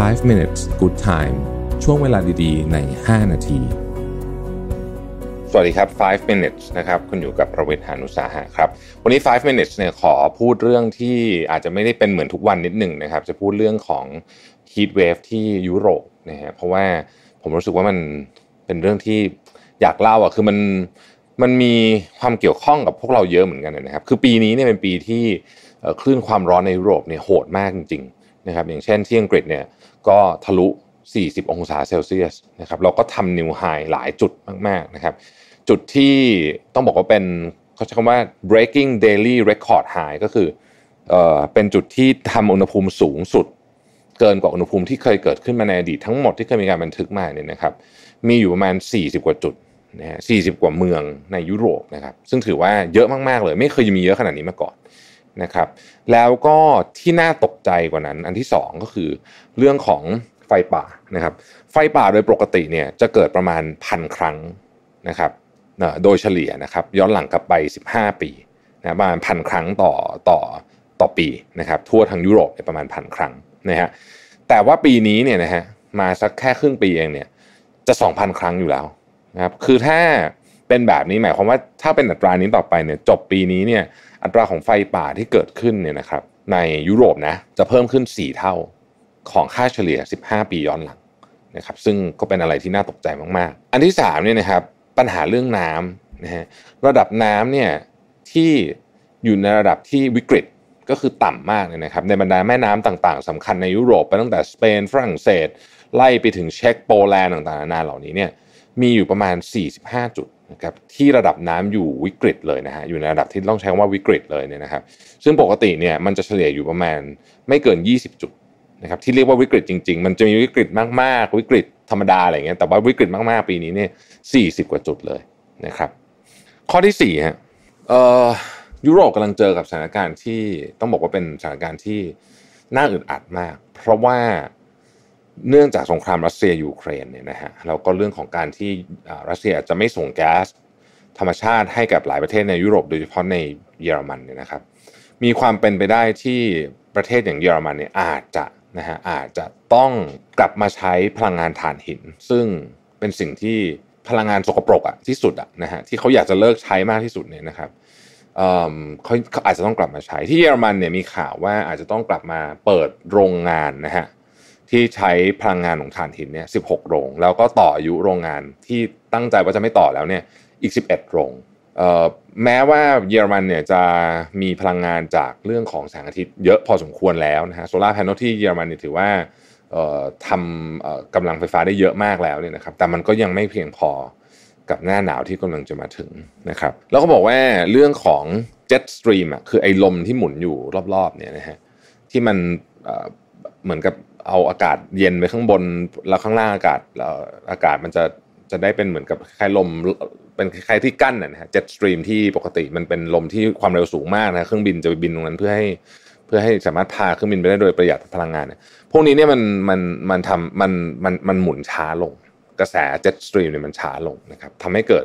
5 minutes good time ช่วงเวลาดีๆ ใน 5 นาที สวัสดีครับ 5 minutes นะครับคุณอยู่กับประเวทหานุสาหะครับ วันนี้ 5 minutes เนี่ยขอพูดเรื่องที่อาจจะไม่ได้เป็นเหมือนทุกวันนิดหนึ่งนะครับ จะพูดเรื่องของ heat wave ที่ยุโรปนะฮะ เพราะว่าผมรู้สึกว่ามันเป็นเรื่องที่อยากเล่าอ่ะ คือมันมันมีความเกี่ยวข้องกับพวกเราเยอะเหมือนกันนะครับ คือปีนี้เนี่ยเป็นปีที่คลื่นความร้อนในยุโรปเนี่ยโหดมากจริง ๆนะครับอย่างเช่นที่อังกฤษเนี่ยก็ทะลุ 40 องศาเซลเซียสนะครับเราก็ทำนิวไฮหลายจุดมากๆนะครับจุดที่ต้องบอกว่าเป็นเขาใช้คำว่า breaking daily record high ก็คือ เออเป็นจุดที่ทำอุณหภูมิสูงสุด เกินกว่าอุณหภูมิที่เคยเกิดขึ้นมาในอดีตทั้งหมดที่เคยมีการบันทึกมาเนี่ยนะครับมีอยู่ประมาณ 40 กว่าจุดนะฮะ40 กว่าเมืองในยุโรปนะครับซึ่งถือว่าเยอะมากๆเลย ไม่เคยมีเยอะขนาดนี้มาก่อนนะครับแล้วก็ที่น่าตกใจกว่านั้น อันที่2ก็คือ เรื่องของไฟป่านะครับไฟป่าโดยปกติเนี่ยจะเกิดประมาณพันครั้งนะครับโดยเฉลี่ยนะครับย้อนหลังกลับไป 15 ปีนะประมาณพันครั้งต่อต่อต่อปีนะครับทั่วทั้งยุโรปประมาณพันครั้งนะฮะแต่ว่าปีนี้เนี่ยนะฮะมาสักแค่ครึ่งปีเองเนี่ยจะ2,000ครั้งอยู่แล้วนะครับคือถ้าเป็นแบบนี้หมายความว่าถ้าเป็นอัตรานี้ต่อไปเนี่ยจบปีนี้เนี่ยอัตราของไฟป่าที่เกิดขึ้นเนี่ยนะครับในยุโรปนะจะเพิ่มขึ้น 4 เท่าของค่าเฉลี่ย 15 ปีย้อนหลังนะครับซึ่งก็เป็นอะไรที่น่าตกใจมากๆ อันที่3เนี่ยนะครับปัญหาเรื่องน้ำนะฮะระดับน้ำเนี่ยที่อยู่ในระดับที่วิกฤตก็คือต่ำมากเลยนะครับในบรรดาแม่น้ำต่างๆสำคัญในยุโรปไปตั้งแต่สเปนฝรั่งเศส ไล่ไปถึงเช็กโปแลนด์ต่างๆนานาเหล่านี้เนี่ยมีอยู่ประมาณ45จุดนะครับที่ระดับน้ำอยู่วิกฤตเลยนะฮะอยู่ในระดับที่ต้องใช้ว่าวิกฤตเลยเนี่ยนะครับ ซึ่งปกติเนี่ยมันจะเฉลี่ยอยู่ประมาณไม่เกิน20 จุดนะครับที่เรียกว่าวิกฤตจริง ๆ มันจะมีวิกฤตมากๆวิกฤต ธรรมดาอะไรเงี้ยแต่ว่าวิกฤตมากๆปีนี้เนี่ยสี่สิบกว่าจุดเลยนะครับข้อที่สี่ฮะเอ่อยุโรปกำลังเจอกับสถานการณ์ที่ต้องบอกว่าเป็นสถานการณ์ที่น่าอึดอัดมาก เพราะว่าเนื่องจากสงครามรัสเซียยูเครนเนี่ยนะฮะเราก็เรื่องของการที่รัสเซียอาจจะไม่ส่งแก๊ส ธรรมชาติให้กับหลายประเทศในยุโรป โดยเฉพาะในเยอรมันเนี่ยนะครับมีความเป็นไปได้ที่ประเทศอย่างเยอรมันเนี่ยอาจจะนะฮะอาจจะต้องกลับมาใช้พลังงานถ่านหิน ซึ่งเป็นสิ่งที่พลังงานสกปรกอะที่สุดอะนะฮะที่เขาอยากจะเลิกใช้มากที่สุดเนี่ยนะครับเเขาอาจจะต้องกลับมาใช้ที่เยอรมันเนี่ยมีข่าวว่าอาจจะต้องกลับมาเปิดโรงงานนะฮะที่ใช้พลังงานของถ่านหินเนี่ยสิโรง แล้วก็ต่ออายุโรงงานที่ตั้งใจว่าจะไม่ต่อแล้วเนี่ยอีก 11 โรง แม้ว่าเยอรมันเนี่ยจะมีพลังงานจากเรื่องของแสงอาทิตย์เยอะพอสมควรแล้วนะฮะโซลาร์แผงที่เยอรมันเนี่ยถือว่าทำกำลังไฟฟ้าได้เยอะมากแล้วเนี่ยนะครับแต่มันก็ยังไม่เพียงพอกับหน้าหนาวที่กำลังจะมาถึงนะครับแล้วก็บอกว่าเรื่องของเจ็ตสตรีมอ่ะคือไอ้ลมที่หมุนอยู่รอบๆเนี่ยนะฮะที่มันเหมือนกับเอาอากาศเย็นไปข้างบนแล้วข้างล่างอากาศอากาศมันจะจะได้เป็นเหมือนกับคล้ายลมเป็นคล้ายที่กั้นนะฮะเจ็ตสตรีมที่ปกติมันเป็นลมที่ความเร็วสูงมากนะเครื่องบินจะไปบินตรงนั้นเพื่อให้เพื่อให้สามารถพาเครื่องบินไปได้โดยประหยัดพลังงานเนี่ยพวกนี้เนี่ยมันมันมันทำมันมันมันหมุนช้าลง กระแสเจ็ตสตรีมเนี่ยมันช้าลงนะครับทำให้เกิด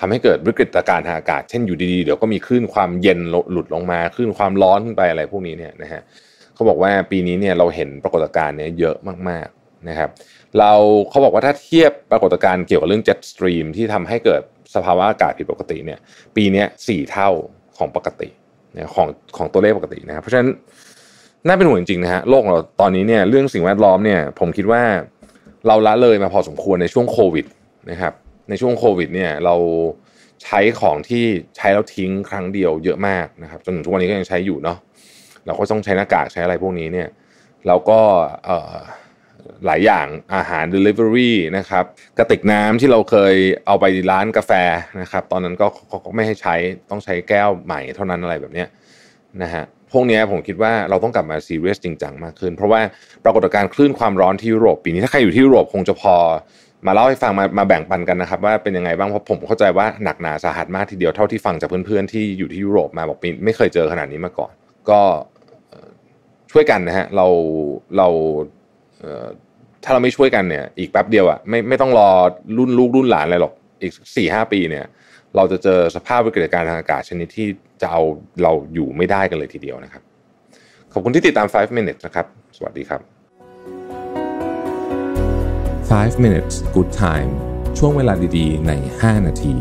ทำให้เกิดวิกฤตการณ์ทางอากาศ เช่นอยู่ดีๆเดี๋ยวก็มีคลื่นความเย็นหลุดลงมาคลื่นความร้อนขึ้นไปอะไรพวกนี้เนี่ยนะฮะเขาบอกว่าปีนี้เนี่ยเราเห็นปรากฏการณ์เนี้ยเยอะมากๆนะครับเราเขาบอกว่าถ้าเทียบปรากฏการณ์เกี่ยวกับเรื่องเจ็ตสตรีมที่ทำให้เกิดสภาวะอากาศผิดปกติเนี่ยปีนี้สี่เท่าของปกติของของตัวเลขปกตินะครับ เพราะฉะนั้นน่าเป็นห่วงจริงๆนะฮะโลกเราตอนนี้เนี่ยเรื่องสิ่งแวดล้อมเนี่ย ผมคิดว่าเราละเลยมาพอสมควรในช่วงโควิดนะครับในช่วงโควิดเนี่ยเราใช้ของที่ใช้แล้วทิ้งครั้งเดียวเยอะมากนะครับจนถึงทุกวันนี้ก็ยังใช้อยู่เนาะเราก็ต้องใช้หน้ากากใช้อะไรพวกนี้เนี่ย เราก็หลายอย่างอาหาร Delivery นะครับ กระติกน้ำที่เราเคยเอาไปร้านกาแฟนะครับ ตอนนั้นก็ก็ไม่ให้ใช้ต้องใช้แก้วใหม่เท่านั้นอะไรแบบนี้นะฮะพวกนี้ผมคิดว่าเราต้องกลับมาซีเรียสจริงจังมากขึ้นเพราะว่าปรากฏการณ์คลื่นความร้อนที่ยุโรปปีนี้ถ้าใครอยู่ที่ยุโรปคงจะพอมาเล่าให้ฟังมามาแบ่งปันกันนะครับ ว่าเป็นยังไงบ้างเพราะผมเข้าใจว่าหนักหนาสาหัสมากทีเดียวเท่าที่ฟังจากเพื่อนๆที่อยู่ที่ยุโรปมาบอกไม่เคยเจอขนาดนี้มาก่อนก็ช่วยกันนะฮะเราเราถ้าเราไม่ช่วยกันเนี่ยอีกแป๊บเดียวอะ่ะไม่ไม่ต้องรอรุ่นลูกรุ่นหลานอะไรหรอก อีกสี่ห้าปีเนี่ยเราจะเจอสภาพวิกฤตการณ์ทางอากาศชนิดที่จะเอาเราอยู่ไม่ได้กันเลยทีเดียวนะครับ ขอบคุณที่ติดตาม 5 minutes นะครับ สวัสดีครับ 5 minutes good time ช่วงเวลาดีๆ ใน 5 นาที